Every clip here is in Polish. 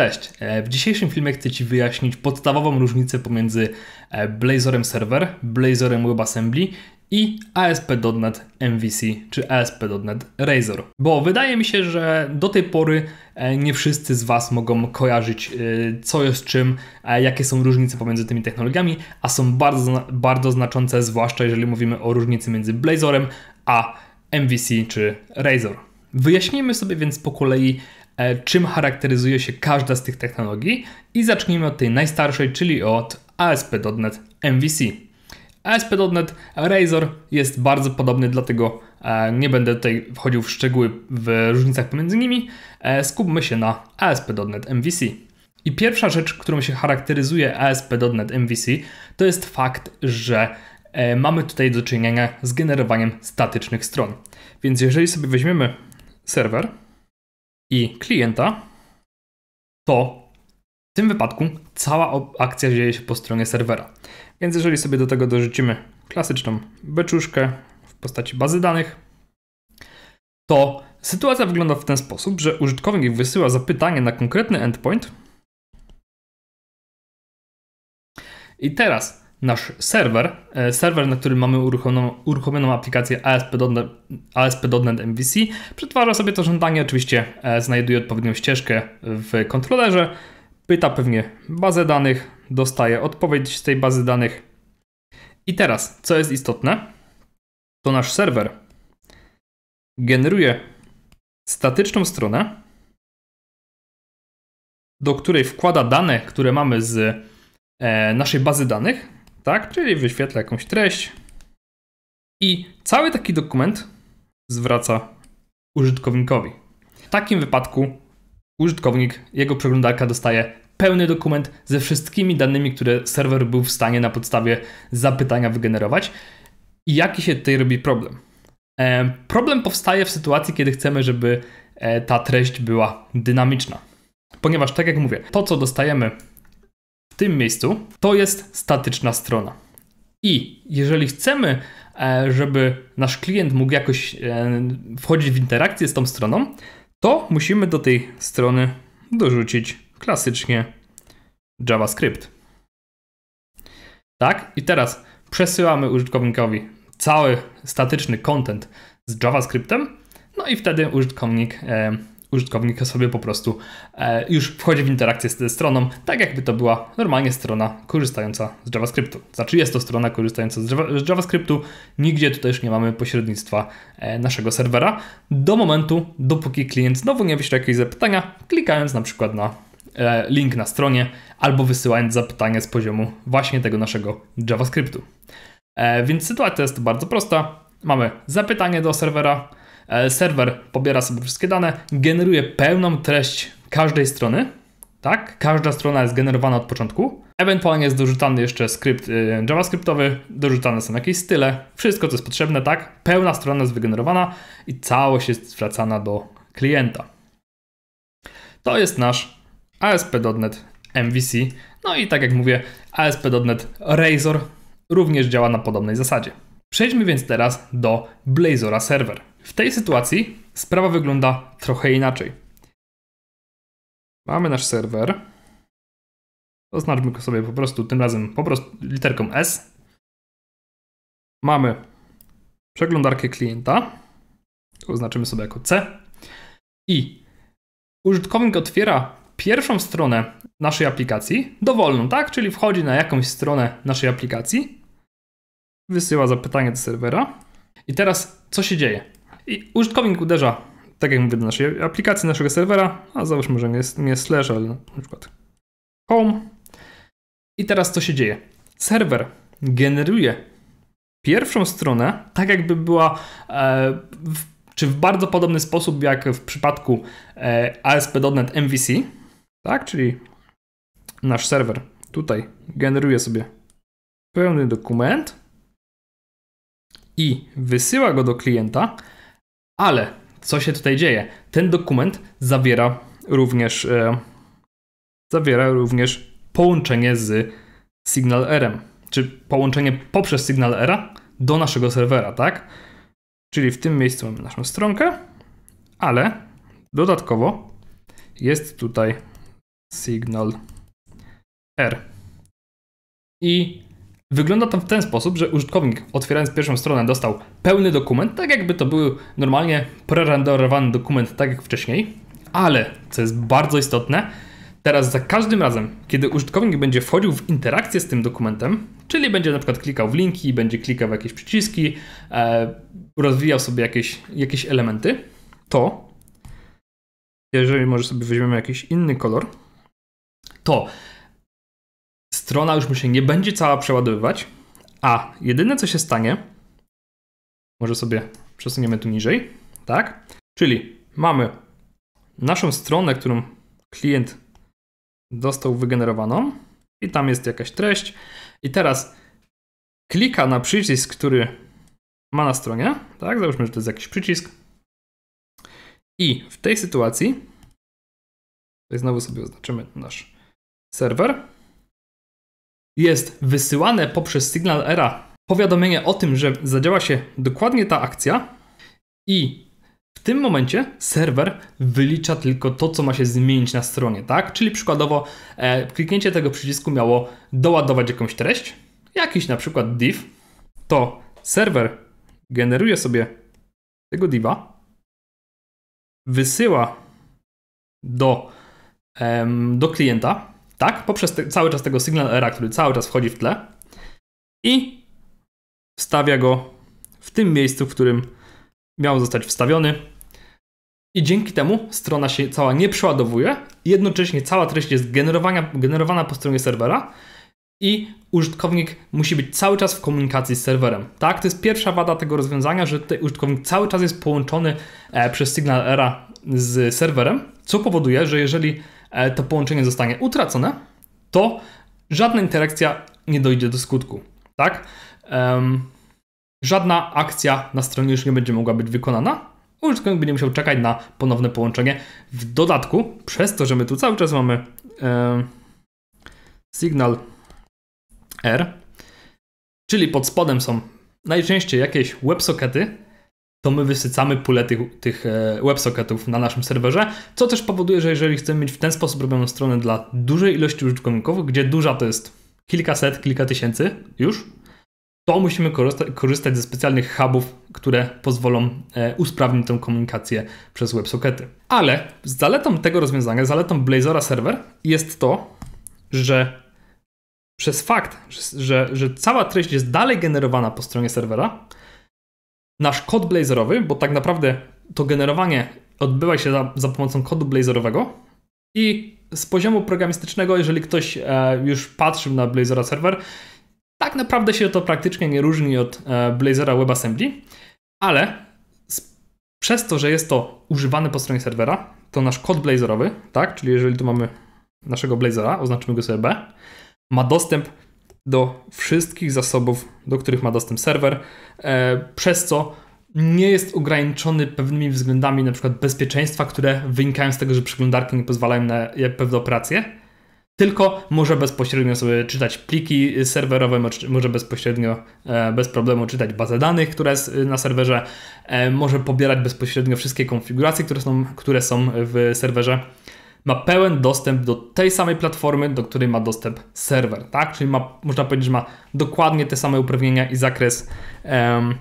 Cześć! E, w dzisiejszym filmie chcę Ci wyjaśnić podstawową różnicę pomiędzy e, Blazorem Server, Blazorem WebAssembly i ASP.NET MVC czy ASP.NET Razor. Bo wydaje mi się, że do tej pory e, nie wszyscy z Was mogą kojarzyć co jest czym, jakie są różnice pomiędzy tymi technologiami, a są bardzo, bardzo znaczące, zwłaszcza jeżeli mówimy o różnicy między Blazorem a MVC czy Razor. Wyjaśnijmy sobie więc po kolei E, czym charakteryzuje się każda z tych technologii i zacznijmy od tej najstarszej, czyli od ASP.NET MVC. ASP.NET Razor jest bardzo podobny, dlatego e, nie będę tutaj wchodził w szczegóły w różnicach pomiędzy nimi. E, skupmy się na ASP.NET MVC. I pierwsza rzecz, którą się charakteryzuje ASP.NET MVC, to jest fakt, że mamy tutaj do czynienia z generowaniem statycznych stron. Więc jeżeli sobie weźmiemy serwer, i klienta, to w tym wypadku cała akcja dzieje się po stronie serwera. Więc jeżeli sobie do tego dorzucimy klasyczną beczuszkę w postaci bazy danych, to sytuacja wygląda w ten sposób, że użytkownik wysyła zapytanie na konkretny endpoint. I teraz nasz serwer, e, serwer, na którym mamy uruchomioną, uruchomioną aplikację ASP.NET, ASP.NET MVC, przetwarza sobie to żądanie, oczywiście e, znajduje odpowiednią ścieżkę w kontrolerze, pyta pewnie bazę danych, dostaje odpowiedź z tej bazy danych. I teraz, co jest istotne, to nasz serwer generuje statyczną stronę, do której wkłada dane, które mamy z e, naszej bazy danych, tak? Czyli wyświetla jakąś treść i cały taki dokument zwraca użytkownikowi. W takim wypadku użytkownik, jego przeglądarka dostaje pełny dokument ze wszystkimi danymi, które serwer był w stanie na podstawie zapytania wygenerować. I jaki się tutaj robi problem? E, problem powstaje w sytuacji, kiedy chcemy, żeby e, ta treść była dynamiczna. Ponieważ, tak jak mówię, to co dostajemy tym miejscu, to jest statyczna strona. I jeżeli chcemy, e, żeby nasz klient mógł jakoś e, wchodzić w interakcję z tą stroną, to musimy do tej strony dorzucić klasycznie JavaScript. Tak, i teraz przesyłamy użytkownikowi cały statyczny content z JavaScriptem, no i wtedy użytkownik e, użytkownik sobie po prostu e, już wchodzi w interakcję ze stroną, tak jakby to była normalnie strona korzystająca z JavaScriptu. Znaczy jest to strona korzystająca z JavaScriptu, nigdzie tutaj już nie mamy pośrednictwa e, naszego serwera, do momentu, dopóki klient znowu nie wyśle jakieś zapytania, klikając na przykład na e, link na stronie albo wysyłając zapytanie z poziomu właśnie tego naszego JavaScriptu. Więc sytuacja jest bardzo prosta. Mamy zapytanie do serwera, E, serwer pobiera sobie wszystkie dane, generuje pełną treść każdej strony, tak? Każda strona jest generowana od początku. Ewentualnie jest dorzucany jeszcze skrypt y, JavaScriptowy, dorzucane są jakieś style, wszystko co jest potrzebne, tak? Pełna strona jest wygenerowana i całość jest zwracana do klienta. To jest nasz ASP.NET MVC. No i tak jak mówię, ASP.NET Razor również działa na podobnej zasadzie. Przejdźmy więc teraz do Blazora Server. W tej sytuacji sprawa wygląda trochę inaczej. Mamy nasz serwer. Oznaczmy go sobie po prostu tym razem po prostu literką S. Mamy przeglądarkę klienta. Oznaczymy sobie jako C. I użytkownik otwiera pierwszą stronę naszej aplikacji, dowolną, tak? Czyli wchodzi na jakąś stronę naszej aplikacji, wysyła zapytanie do serwera. I teraz co się dzieje? I użytkownik uderza, tak jak mówię, do naszej aplikacji, naszego serwera, a załóżmy, że nie, nie slash, ale na przykład home. I teraz co się dzieje? Serwer generuje pierwszą stronę, tak jakby była e, w, czy w bardzo podobny sposób jak w przypadku e, ASP.NET MVC, tak? Czyli nasz serwer tutaj generuje sobie pełny dokument i wysyła go do klienta, ale co się tutaj dzieje? Ten dokument zawiera również e, zawiera również połączenie z Signal RM, czy połączenie poprzez Signal Era do naszego serwera, tak? Czyli w tym miejscu mamy naszą stronkę, ale dodatkowo jest tutaj Signal R. I Wygląda to w ten sposób, że użytkownik otwierając pierwszą stronę dostał pełny dokument, tak jakby to był normalnie prerenderowany dokument, tak jak wcześniej, ale, co jest bardzo istotne, teraz za każdym razem, kiedy użytkownik będzie wchodził w interakcję z tym dokumentem, czyli będzie na przykład klikał w linki, będzie klikał w jakieś przyciski, e, rozwijał sobie jakieś, jakieś elementy, to jeżeli może sobie weźmiemy jakiś inny kolor, to strona już mu się nie będzie cała przeładowywać, a jedyne co się stanie, może sobie przesuniemy tu niżej, tak? Czyli mamy naszą stronę, którą klient dostał wygenerowaną i tam jest jakaś treść i teraz klika na przycisk, który ma na stronie, tak? Załóżmy, że to jest jakiś przycisk i w tej sytuacji tutaj znowu sobie oznaczymy nasz serwer jest wysyłane poprzez sygnal ERA powiadomienie o tym, że zadziała się dokładnie ta akcja i w tym momencie serwer wylicza tylko to, co ma się zmienić na stronie, tak? Czyli przykładowo e, kliknięcie tego przycisku miało doładować jakąś treść, jakiś na przykład div, to serwer generuje sobie tego diva, wysyła do, em, do klienta, tak? Poprzez te, cały czas tego sygnał era, który cały czas wchodzi w tle i wstawia go w tym miejscu, w którym miał zostać wstawiony. I dzięki temu strona się cała nie przeładowuje, jednocześnie cała treść jest generowana po stronie serwera i użytkownik musi być cały czas w komunikacji z serwerem. Tak, to jest pierwsza wada tego rozwiązania, że użytkownik cały czas jest połączony e, przez sygnał era z serwerem, co powoduje, że jeżeli E, to połączenie zostanie utracone, to żadna interakcja nie dojdzie do skutku. Tak? Um, żadna akcja na stronie już nie będzie mogła być wykonana. Użytkownik będzie musiał czekać na ponowne połączenie. W dodatku, przez to, że my tu cały czas mamy um, sygnał R, czyli pod spodem są najczęściej jakieś websockety, to my wysycamy pulę tych, tych e, websocketów na naszym serwerze, co też powoduje, że jeżeli chcemy mieć w ten sposób robioną stronę dla dużej ilości użytkowników, gdzie duża to jest kilkaset, kilka tysięcy już, to musimy korzystać ze specjalnych hubów, które pozwolą e, usprawnić tę komunikację przez websockety. Ale zaletą tego rozwiązania, zaletą Blazora Server jest to, że przez fakt, że, że cała treść jest dalej generowana po stronie serwera, nasz kod blazerowy, bo tak naprawdę to generowanie odbywa się za, za pomocą kodu blazerowego i z poziomu programistycznego, jeżeli ktoś e, już patrzył na Blazora serwer, tak naprawdę się to praktycznie nie różni od e, Blazora WebAssembly, ale z, przez to, że jest to używane po stronie serwera, to nasz kod blazorowy, tak, czyli jeżeli tu mamy naszego blazera, oznaczymy go sobie B, ma dostęp do wszystkich zasobów, do których ma dostęp serwer, e, przez co nie jest ograniczony pewnymi względami na przykład bezpieczeństwa, które wynikają z tego, że przeglądarki nie pozwalają na pewne operacje, tylko może bezpośrednio sobie czytać pliki serwerowe, może bezpośrednio e, bez problemu czytać bazę danych, która jest na serwerze, e, może pobierać bezpośrednio wszystkie konfiguracje, które są, które są w serwerze ma pełen dostęp do tej samej platformy, do której ma dostęp serwer, tak? Czyli ma, można powiedzieć, że ma dokładnie te same uprawnienia i zakres, um,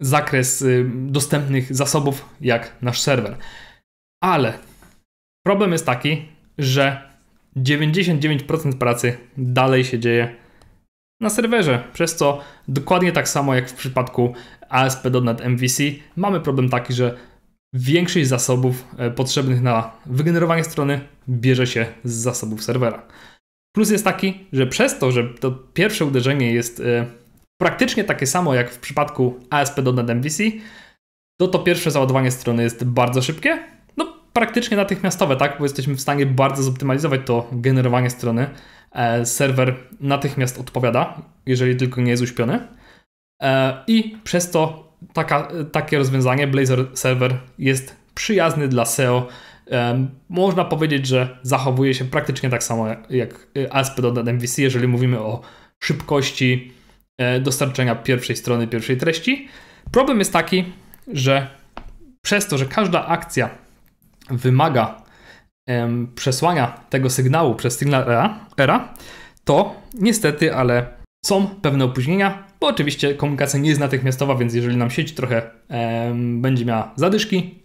zakres um, dostępnych zasobów jak nasz serwer. Ale problem jest taki, że 99% pracy dalej się dzieje na serwerze, przez co dokładnie tak samo jak w przypadku ASP.NET MVC mamy problem taki, że Większość zasobów e, potrzebnych na wygenerowanie strony bierze się z zasobów serwera. Plus jest taki, że przez to, że to pierwsze uderzenie jest e, praktycznie takie samo jak w przypadku ASP.NET MVC, to to pierwsze załadowanie strony jest bardzo szybkie, no praktycznie natychmiastowe, tak, bo jesteśmy w stanie bardzo zoptymalizować to generowanie strony. E, serwer natychmiast odpowiada, jeżeli tylko nie jest uśpiony. I przez to taka, takie rozwiązanie Blazor Server jest przyjazny dla SEO. Można powiedzieć, że zachowuje się praktycznie tak samo jak e, ASP.NET MVC, jeżeli mówimy o szybkości e, dostarczenia pierwszej strony, pierwszej treści. Problem jest taki, że przez to, że każda akcja wymaga przesłania tego sygnału przez signal era, e to niestety, ale są pewne opóźnienia, bo oczywiście komunikacja nie jest natychmiastowa, więc jeżeli nam sieć trochę będzie miała zadyszki,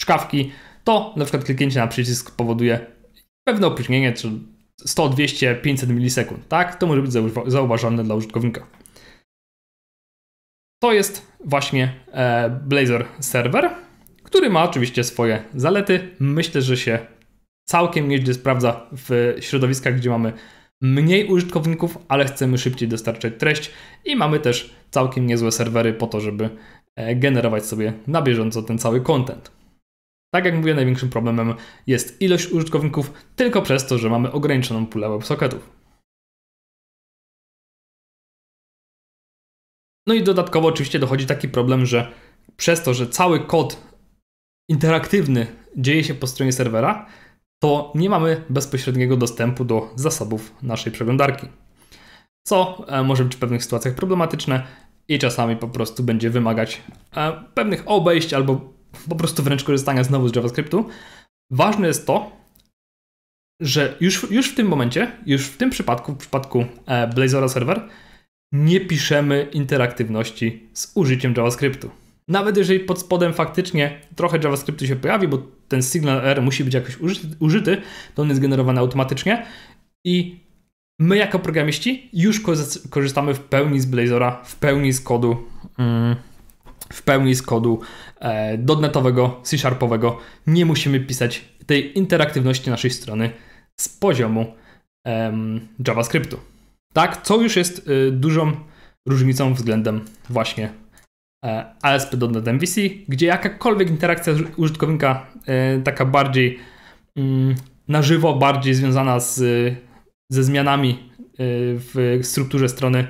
czkawki, to na przykład kliknięcie na przycisk powoduje pewne opóźnienie, czy 100, 200, 500 milisekund, tak? To może być zauważalne dla użytkownika. To jest właśnie e, Blazor Server, który ma oczywiście swoje zalety. Myślę, że się całkiem nieźle sprawdza w środowiskach, gdzie mamy mniej użytkowników, ale chcemy szybciej dostarczać treść i mamy też całkiem niezłe serwery po to, żeby e, generować sobie na bieżąco ten cały content. Tak jak mówię, największym problemem jest ilość użytkowników tylko przez to, że mamy ograniczoną pulę WebSocketów. No i dodatkowo oczywiście dochodzi taki problem, że przez to, że cały kod interaktywny dzieje się po stronie serwera, to nie mamy bezpośredniego dostępu do zasobów naszej przeglądarki, co e, może być w pewnych sytuacjach problematyczne i czasami po prostu będzie wymagać e, pewnych obejść albo po prostu wręcz korzystania znowu z JavaScriptu. Ważne jest to, że już, już w tym momencie, już w tym przypadku, w przypadku e, Blazora Server, nie piszemy interaktywności z użyciem JavaScriptu. Nawet jeżeli pod spodem faktycznie trochę JavaScriptu się pojawi, bo ten signal R musi być jakoś użyty, to on jest generowany automatycznie i my jako programiści już korzystamy w pełni z Blazora, w pełni z kodu, mm, w pełni z kodu e, dotnetowego, C-sharpowego. Nie musimy pisać tej interaktywności naszej strony z poziomu JavaScriptu. Tak, co już jest y, dużą różnicą względem właśnie E, ASP.NET MVC, gdzie jakakolwiek interakcja użytkownika, e, taka bardziej mm, na żywo, bardziej związana z, ze zmianami e, w strukturze strony,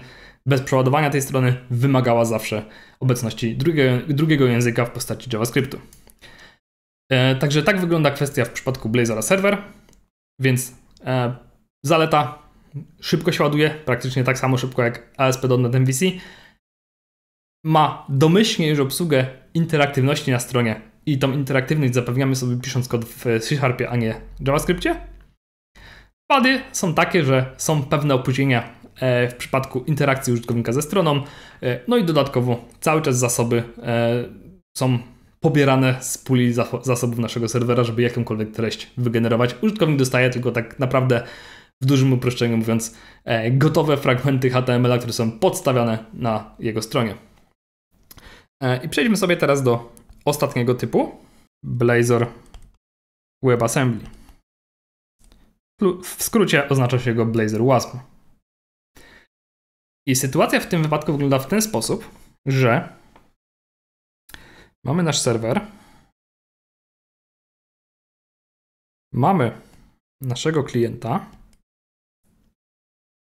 bez przeładowania tej strony, wymagała zawsze obecności drugiego, drugiego języka w postaci JavaScriptu. Także tak wygląda kwestia w przypadku Blazora Server, więc zaleta, szybko się ładuje, praktycznie tak samo szybko jak ASP.NET MVC, ma domyślnie już obsługę interaktywności na stronie i tą interaktywność zapewniamy sobie pisząc kod w C Sharpie, a nie JavaScriptie. Wady są takie, że są pewne opóźnienia e, w przypadku interakcji użytkownika ze stroną, e, no i dodatkowo cały czas zasoby e, są pobierane z puli zasobów naszego serwera, żeby jakąkolwiek treść wygenerować. Użytkownik dostaje tylko tak naprawdę w dużym uproszczeniu mówiąc gotowe fragmenty HTML, które są podstawiane na jego stronie. E, I przejdźmy sobie teraz do ostatniego typu, Blazor WebAssembly. W skrócie oznacza się go Blazor WASP. I sytuacja w tym wypadku wygląda w ten sposób, że mamy nasz serwer, mamy naszego klienta,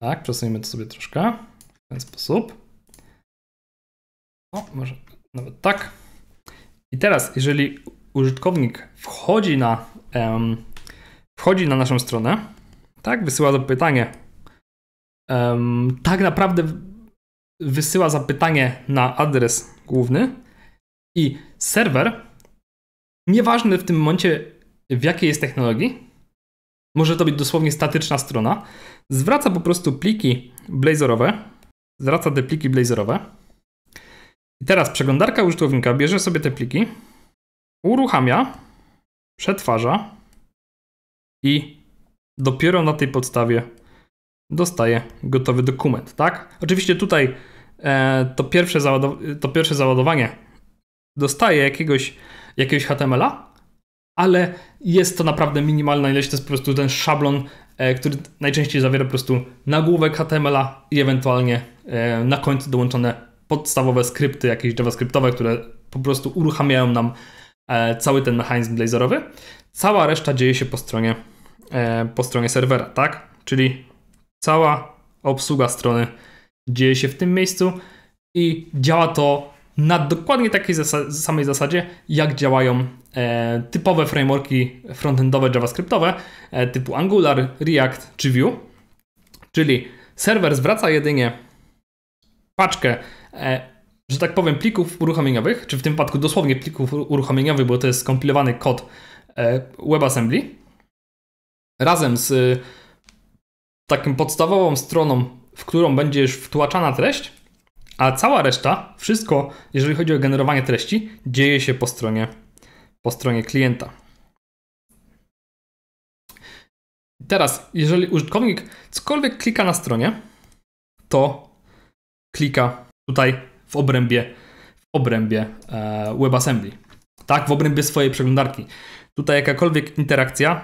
tak, przesuniemy to sobie troszkę w ten sposób. O, może nawet tak. I teraz, jeżeli użytkownik wchodzi na, um, wchodzi na naszą stronę, tak, wysyła zapytanie. Um, tak naprawdę wysyła zapytanie na adres główny i serwer, nieważne w tym momencie w jakiej jest technologii, może to być dosłownie statyczna strona, zwraca po prostu pliki blazorowe, zwraca te pliki blazorowe, i teraz przeglądarka użytkownika bierze sobie te pliki, uruchamia, przetwarza i dopiero na tej podstawie dostaje gotowy dokument, tak? Oczywiście tutaj e, to, pierwsze to pierwsze załadowanie dostaje jakiegoś, jakiegoś HTML-a, ale jest to naprawdę minimalna ilość, to jest po prostu ten szablon, e, który najczęściej zawiera po prostu nagłówek HTML-a i ewentualnie e, na końcu dołączone podstawowe skrypty jakieś javascriptowe, które po prostu uruchamiają nam e, cały ten mechanizm blazerowy. Cała reszta dzieje się po stronie, e, po stronie serwera, tak? Czyli cała obsługa strony dzieje się w tym miejscu i działa to na dokładnie takiej zas- samej zasadzie, jak działają e, typowe frameworki frontendowe JavaScriptowe e, typu Angular, React czy Vue. Czyli serwer zwraca jedynie paczkę E, że tak powiem, plików uruchomieniowych, czy w tym wypadku dosłownie plików uruchomieniowych, bo to jest skompilowany kod e, WebAssembly, razem z e, takim podstawową stroną, w którą będzie już wtłaczana treść, a cała reszta, wszystko, jeżeli chodzi o generowanie treści, dzieje się po stronie, po stronie klienta. Teraz, jeżeli użytkownik cokolwiek klika na stronie, to klika tutaj w obrębie, w obrębie e, WebAssembly, tak, w obrębie swojej przeglądarki. Tutaj jakakolwiek interakcja,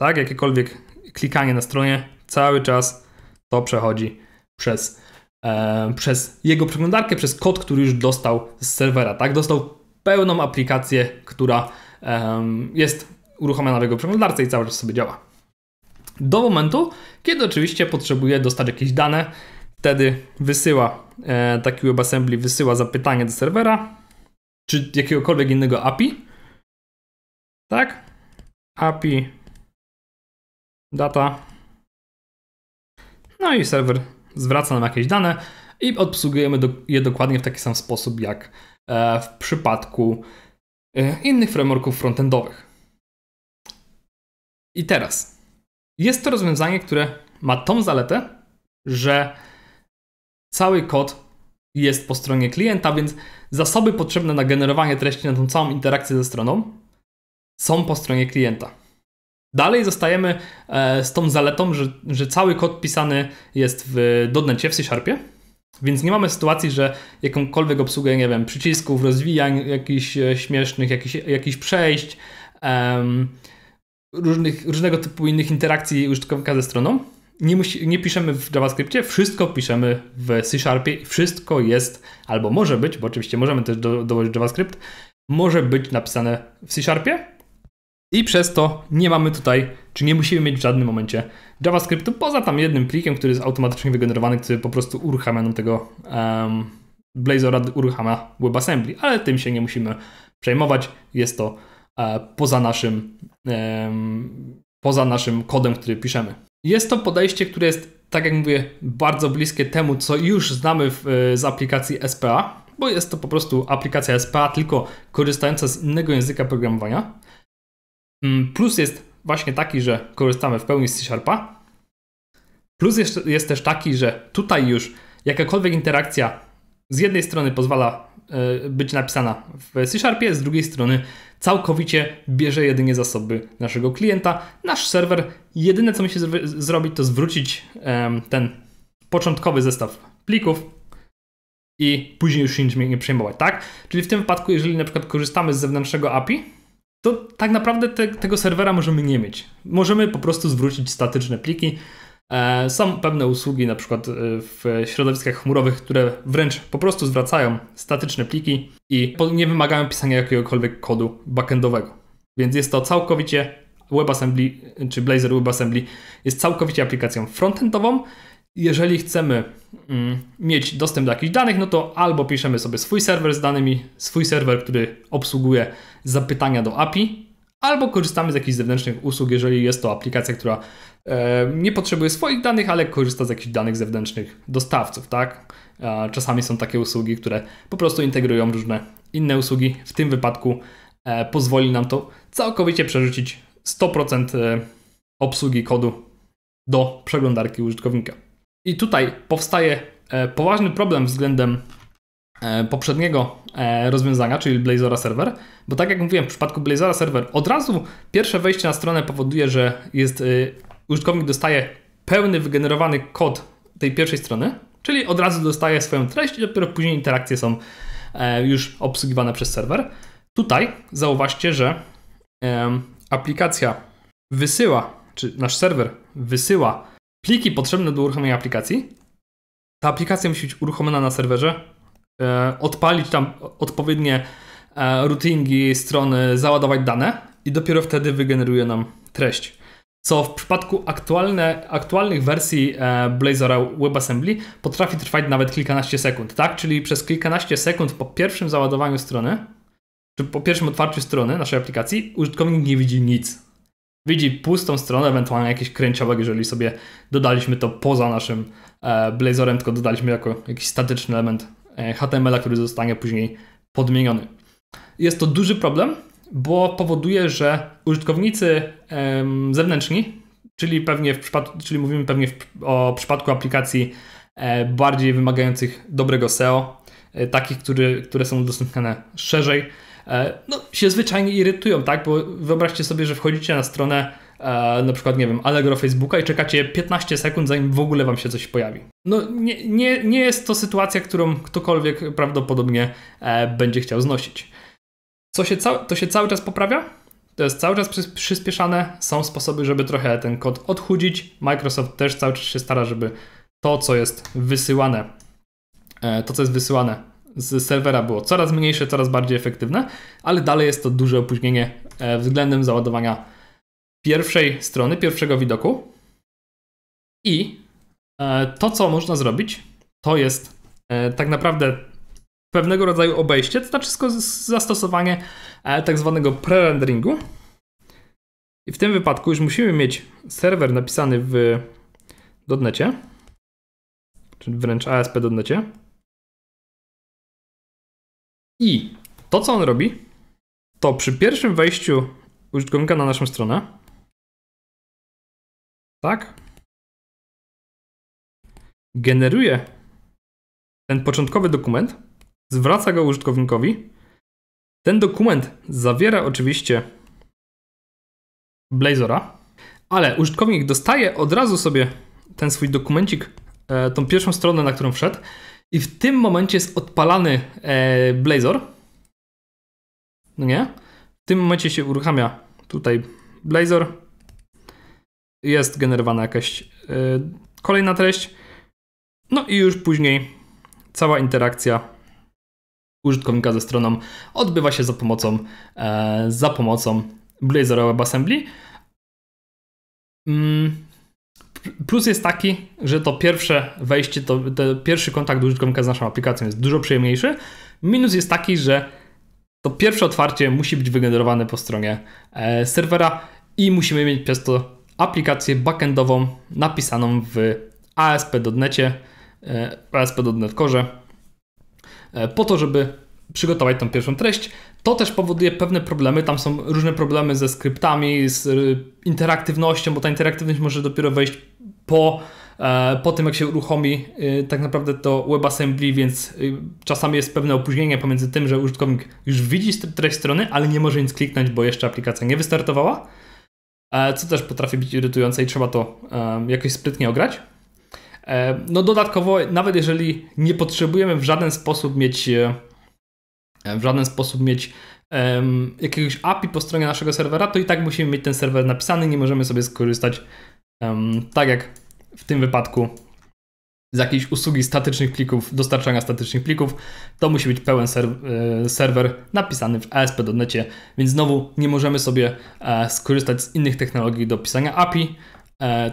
tak, jakiekolwiek klikanie na stronie cały czas to przechodzi przez, e, przez jego przeglądarkę, przez kod, który już dostał z serwera, tak, dostał pełną aplikację, która e, jest uruchomiona w jego przeglądarce i cały czas sobie działa. Do momentu, kiedy oczywiście potrzebuje dostać jakieś dane, wtedy wysyła E, taki WebAssembly wysyła zapytanie do serwera, czy jakiegokolwiek innego API. Tak? API data. No i serwer zwraca nam jakieś dane i obsługujemy je dokładnie w taki sam sposób jak e, w przypadku e, innych frameworków frontendowych. I teraz jest to rozwiązanie, które ma tą zaletę, że cały kod jest po stronie klienta, więc zasoby potrzebne na generowanie treści, na tą całą interakcję ze stroną są po stronie klienta. Dalej zostajemy e, z tą zaletą, że, że cały kod pisany jest w dodnecie, w C-Sharpie, więc nie mamy sytuacji, że jakąkolwiek obsługę, nie wiem, przycisków, rozwijań jakichś e, śmiesznych, jakichś, jakichś przejść, um, różnych, różnego typu innych interakcji użytkownika ze stroną nie, musi, nie piszemy w JavaScriptie, wszystko piszemy w C Sharpie i wszystko jest, albo może być, bo oczywiście możemy też do, dołożyć JavaScript, może być napisane w C Sharpie i przez to nie mamy tutaj, czy nie musimy mieć w żadnym momencie JavaScriptu, poza tam jednym plikiem, który jest automatycznie wygenerowany, który po prostu uruchamia nam tego um, Blazora, uruchamia WebAssembly, ale tym się nie musimy przejmować, jest to uh, poza naszym um, poza naszym kodem, który piszemy. Jest to podejście, które jest, tak jak mówię, bardzo bliskie temu, co już znamy w, e, z aplikacji SPA, bo jest to po prostu aplikacja SPA, tylko korzystająca z innego języka programowania. Mm, plus jest właśnie taki, że korzystamy w pełni z C Sharpa. Plus jest, jest też taki, że tutaj już jakakolwiek interakcja z jednej strony pozwala e, być napisana w C Sharpie, z drugiej strony całkowicie bierze jedynie zasoby naszego klienta. Nasz serwer, jedyne co musi zrobić, to zwrócić ten początkowy zestaw plików i później już się nie przejmować, tak? Czyli w tym wypadku, jeżeli na przykład korzystamy z zewnętrznego API, to tak naprawdę te, tego serwera możemy nie mieć. Możemy po prostu zwrócić statyczne pliki, E, są pewne usługi, na przykład e, w środowiskach chmurowych, które wręcz po prostu zwracają statyczne pliki i nie wymagają pisania jakiegokolwiek kodu backendowego. Więc jest to całkowicie WebAssembly czy Blazor WebAssembly jest całkowicie aplikacją frontendową. Jeżeli chcemy mm, mieć dostęp do jakichś danych, no to albo piszemy sobie swój serwer z danymi, swój serwer, który obsługuje zapytania do API, albo korzystamy z jakichś zewnętrznych usług, jeżeli jest to aplikacja, która E, nie potrzebuje swoich danych, ale korzysta z jakichś danych zewnętrznych dostawców, tak? Czasami są takie usługi, które po prostu integrują różne inne usługi. W tym wypadku e, pozwoli nam to całkowicie przerzucić 100% e, obsługi kodu do przeglądarki użytkownika. I tutaj powstaje poważny problem względem poprzedniego rozwiązania, czyli Blazora Server, bo tak jak mówiłem, w przypadku Blazora Server od razu pierwsze wejście na stronę powoduje, że jest użytkownik dostaje pełny wygenerowany kod tej pierwszej strony, czyli od razu dostaje swoją treść i dopiero później interakcje są e, już obsługiwane przez serwer. Tutaj zauważcie, że aplikacja wysyła, czy nasz serwer wysyła pliki potrzebne do uruchomienia aplikacji. Ta aplikacja musi być uruchomiona na serwerze, e, odpalić tam odpowiednie e, routingi strony, załadować dane i dopiero wtedy wygeneruje nam treść co w przypadku aktualne, aktualnych wersji e, Blazora WebAssembly potrafi trwać nawet kilkanaście sekund, tak? Czyli przez kilkanaście sekund po pierwszym załadowaniu strony, czy po pierwszym otwarciu strony naszej aplikacji, użytkownik nie widzi nic. Widzi pustą stronę, ewentualnie jakiś kręciołek, jeżeli sobie dodaliśmy to poza naszym e, Blazorem, tylko dodaliśmy jako jakiś statyczny element e, HTML-a, który zostanie później podmieniony. Jest to duży problem, bo powoduje, że użytkownicy zewnętrzni, czyli pewnie w przypadku, czyli mówimy pewnie o przypadku aplikacji e, bardziej wymagających dobrego SEO, e, takich, które, które są udostępniane szerzej, e, no, się zwyczajnie irytują, tak? Bo wyobraźcie sobie, że wchodzicie na stronę na przykład, nie wiem, Allegro Facebooka i czekacie 15 sekund, zanim w ogóle wam się coś pojawi. No, nie, nie, nie jest to sytuacja, którą ktokolwiek prawdopodobnie będzie chciał znosić. Co się cał, to się cały czas poprawia, to jest cały czas przyspieszane, są sposoby, żeby trochę ten kod odchudzić. Microsoft też cały czas się stara, żeby to, co jest wysyłane, e, to, co jest wysyłane z serwera było coraz mniejsze, coraz bardziej efektywne, ale dalej jest to duże opóźnienie e, względem załadowania pierwszej strony, pierwszego widoku. I e, to, co można zrobić, to jest tak naprawdę pewnego rodzaju obejście, to znaczy zastosowanie e, tak zwanego pre-renderingu. I w tym wypadku już musimy mieć serwer napisany w dotnecie, czy wręcz ASP.NETie. I to, co on robi, to przy pierwszym wejściu użytkownika na naszą stronę, tak, generuje ten początkowy dokument, zwraca go użytkownikowi. Ten dokument zawiera oczywiście Blazora, ale użytkownik dostaje od razu sobie ten swój dokumencik, e, tą pierwszą stronę, na którą wszedł, i w tym momencie jest odpalany e, Blazor. No nie? W tym momencie się uruchamia tutaj Blazor. Jest generowana jakaś e, kolejna treść. No i już później cała interakcja użytkownika ze stroną odbywa się za pomocą, e, za pomocą Blazora WebAssembly. Mm. Plus jest taki, że to pierwsze wejście, to, to pierwszy kontakt użytkownika z naszą aplikacją jest dużo przyjemniejszy. Minus jest taki, że to pierwsze otwarcie musi być wygenerowane po stronie e, serwera i musimy mieć przez to aplikację backendową napisaną w ASP.NET, e, ASP.NET Core E, po to, żeby przygotować tą pierwszą treść. To też powoduje pewne problemy. Tam są różne problemy ze skryptami, z e, interaktywnością, bo ta interaktywność może dopiero wejść po, e, po tym, jak się uruchomi tak naprawdę to WebAssembly, więc czasami jest pewne opóźnienie pomiędzy tym, że użytkownik już widzi treść strony, ale nie może nic kliknąć, bo jeszcze aplikacja nie wystartowała, co też potrafi być irytujące i trzeba to jakoś sprytnie ograć. E, no dodatkowo, nawet jeżeli nie potrzebujemy w żaden sposób mieć e, w żaden sposób mieć um, jakiegoś API po stronie naszego serwera, to i tak musimy mieć ten serwer napisany, nie możemy sobie skorzystać um, tak jak w tym wypadku z jakiejś usługi statycznych plików, dostarczania statycznych plików, to musi być pełen e, serwer napisany w ASP.NET, więc znowu nie możemy sobie skorzystać z innych technologii do pisania API,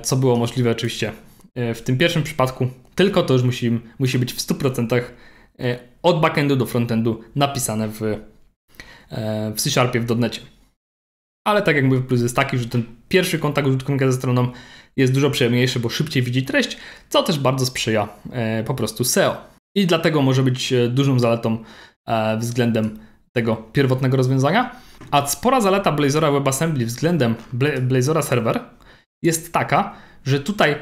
co było możliwe oczywiście E, w tym pierwszym przypadku tylko to już musi, musi być w 100% e, od backendu do frontendu napisane w, e, w C Sharpie, w dotnecie. Ale tak jak mówię, plus jest taki, że ten pierwszy kontakt użytkownika ze stroną jest dużo przyjemniejszy, bo szybciej widzi treść, co też bardzo sprzyja po prostu SEO. I dlatego może być dużą zaletą względem tego pierwotnego rozwiązania. A spora zaleta Blazora WebAssembly względem Blazora Server jest taka, że tutaj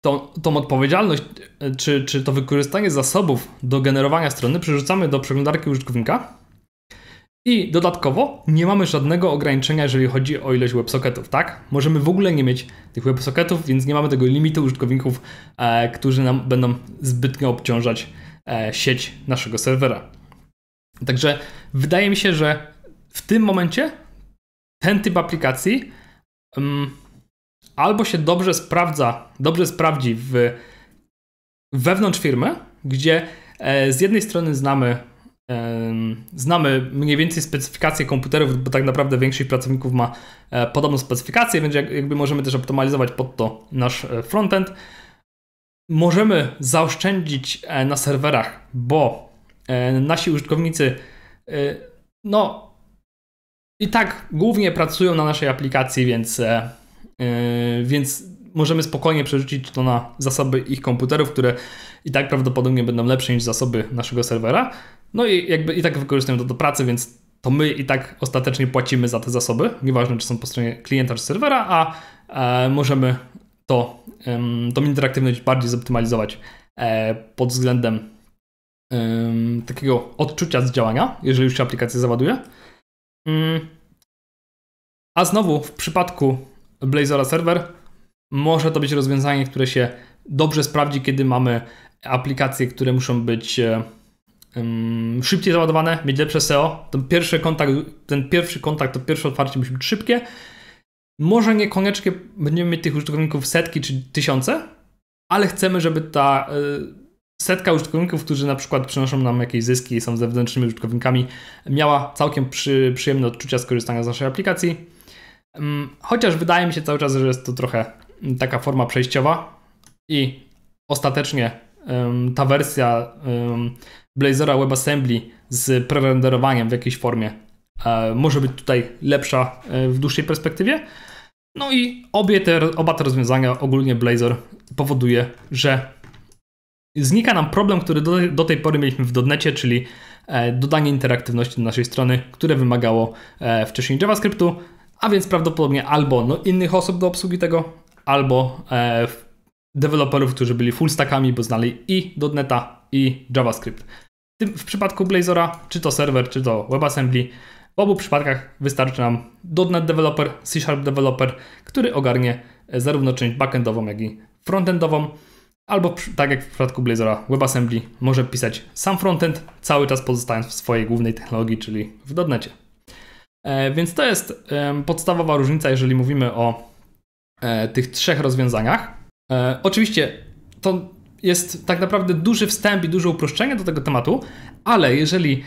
tą, tą odpowiedzialność, e, czy, czy to wykorzystanie zasobów do generowania strony przerzucamy do przeglądarki użytkownika i dodatkowo nie mamy żadnego ograniczenia, jeżeli chodzi o ilość websocketów, tak? Możemy w ogóle nie mieć tych websocketów, więc nie mamy tego limitu użytkowników, e, którzy nam będą zbytnio obciążać e, sieć naszego serwera. Także wydaje mi się, że w tym momencie ten typ aplikacji albo się dobrze sprawdza, dobrze sprawdzi w, wewnątrz firmy, gdzie e, z jednej strony znamy e, znamy mniej więcej specyfikacje komputerów, bo tak naprawdę większość pracowników ma e, podobną specyfikację, więc jakby możemy też optymalizować pod to nasz frontend. Możemy zaoszczędzić na serwerach, bo nasi użytkownicy no i tak głównie pracują na naszej aplikacji, więc Yy, więc możemy spokojnie przerzucić to na zasoby ich komputerów, które i tak prawdopodobnie będą lepsze niż zasoby naszego serwera. No i jakby i tak wykorzystują to do pracy, więc to my i tak ostatecznie płacimy za te zasoby, nieważne czy są po stronie klienta czy serwera, a e, możemy to, um, tą interaktywność bardziej zoptymalizować e, pod względem takiego odczucia z działania, jeżeli już się aplikacja załaduje. Mm. a znowu w przypadku Blazora Server, może to być rozwiązanie, które się dobrze sprawdzi, kiedy mamy aplikacje, które muszą być um, szybciej załadowane, mieć lepsze SEO. Ten pierwszy kontakt, ten pierwszy kontakt, to pierwsze otwarcie musi być szybkie. Może niekoniecznie będziemy mieć tych użytkowników setki czy tysiące, ale chcemy, żeby ta e, setka użytkowników, którzy na przykład przynoszą nam jakieś zyski i są zewnętrznymi użytkownikami, miała całkiem przy, przyjemne odczucia skorzystania z naszej aplikacji Chociaż wydaje mi się cały czas, że jest to trochę mm, taka forma przejściowa i ostatecznie ta wersja Blazora WebAssembly z prerenderowaniem w jakiejś formie e, może być tutaj lepsza e, w dłuższej perspektywie. No i obie te, oba te rozwiązania, ogólnie Blazor, powoduje, że znika nam problem, który do, do tej pory mieliśmy w dotnecie, czyli e, dodanie interaktywności do naszej strony, które wymagało wcześniej JavaScriptu, a więc prawdopodobnie albo no, innych osób do obsługi tego, albo e, deweloperów, którzy byli full stackami, bo znali i .NETA, i JavaScript. W, tym, w przypadku Blazora, czy to serwer, czy to WebAssembly, w obu przypadkach wystarczy nam .NET developer, C Sharp developer, który ogarnie e, zarówno część backendową, jak i frontendową, albo tak jak w przypadku Blazora, WebAssembly może pisać sam frontend, cały czas pozostając w swojej głównej technologii, czyli w .NETzie. E, więc to jest podstawowa różnica, jeżeli mówimy o e, tych trzech rozwiązaniach. E, oczywiście to jest tak naprawdę duży wstęp i duże uproszczenie do tego tematu, ale jeżeli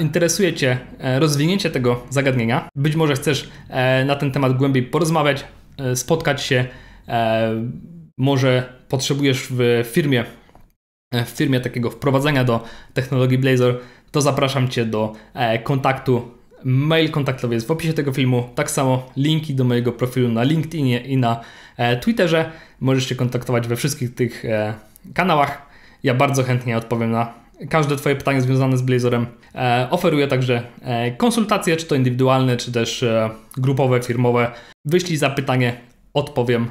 interesuje Cię rozwinięcie tego zagadnienia, być może chcesz na ten temat głębiej porozmawiać, spotkać się, może potrzebujesz w firmie, w firmie takiego wprowadzenia do technologii Blazor, to zapraszam Cię do kontaktu Mail kontaktowy jest w opisie tego filmu. Tak samo linki do mojego profilu na LinkedInie i na e, Twitterze. Możesz się kontaktować we wszystkich tych e, kanałach. Ja bardzo chętnie odpowiem na każde Twoje pytanie związane z Blazorem. E, oferuję także konsultacje, czy to indywidualne, czy też grupowe, firmowe. Wyślij zapytanie, odpowiem.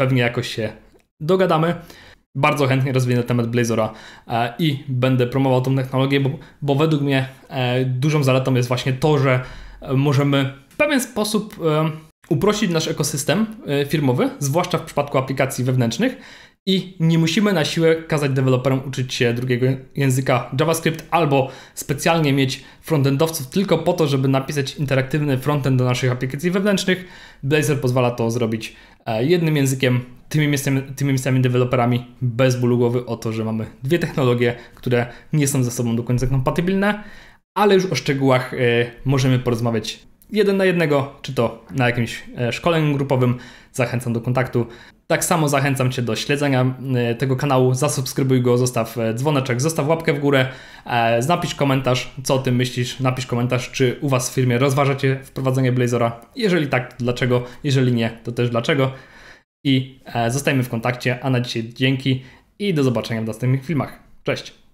Pewnie jakoś się dogadamy bardzo chętnie rozwinę temat Blazora e, i będę promował tą technologię, bo, bo według mnie e, dużą zaletą jest właśnie to, że e, możemy w pewien sposób uprościć nasz ekosystem firmowy, zwłaszcza w przypadku aplikacji wewnętrznych i nie musimy na siłę kazać deweloperom uczyć się drugiego języka JavaScript albo specjalnie mieć frontendowców tylko po to, żeby napisać interaktywny frontend do naszych aplikacji wewnętrznych. Blazor pozwala to zrobić jednym językiem tymi, miejscami, tymi miejscami deweloperami bez bólu głowy o to, że mamy dwie technologie, które nie są ze sobą do końca kompatybilne, ale już o szczegółach e, możemy porozmawiać jeden na jednego, czy to na jakimś e, szkoleniu grupowym. Zachęcam do kontaktu. Tak samo zachęcam Cię do śledzenia e, tego kanału. Zasubskrybuj go, zostaw dzwoneczek, zostaw łapkę w górę, napisz komentarz, co o tym myślisz, napisz komentarz, czy u Was w firmie rozważacie wprowadzenie Blazora. Jeżeli tak, to dlaczego? Jeżeli nie, to też dlaczego i e, zostajmy w kontakcie. A na dzisiaj dzięki i do zobaczenia w następnych filmach. Cześć!